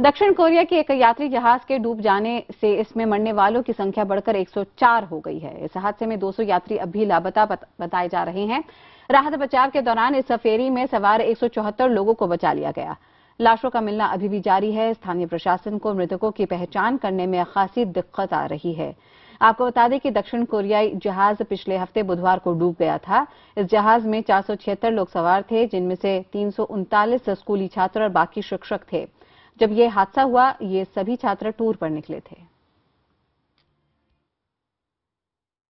दक्षिण कोरिया के एक यात्री जहाज के डूब जाने से इसमें मरने वालों की संख्या बढ़कर 104 हो गई है इस हादसे में 200 यात्री अब भी लापता बताए जा रहे हैं राहत बचाव के दौरान इस फेरी में सवार 174 लोगों को बचा लिया गया लाशों का मिलना अभी भी जारी है स्थानीय प्रशासन को मृतकों की पहचान करने में खासी दिक्कत आ रही है आपको बता दें कि दक्षिण कोरियाई जहाज पिछले हफ्ते बुधवार को डूब गया था इस जहाज में चार लोग सवार थे जिनमें से तीन स्कूली छात्र और बाकी शिक्षक थे जब ये हादसा हुआ ये सभी छात्र टूर पर निकले थे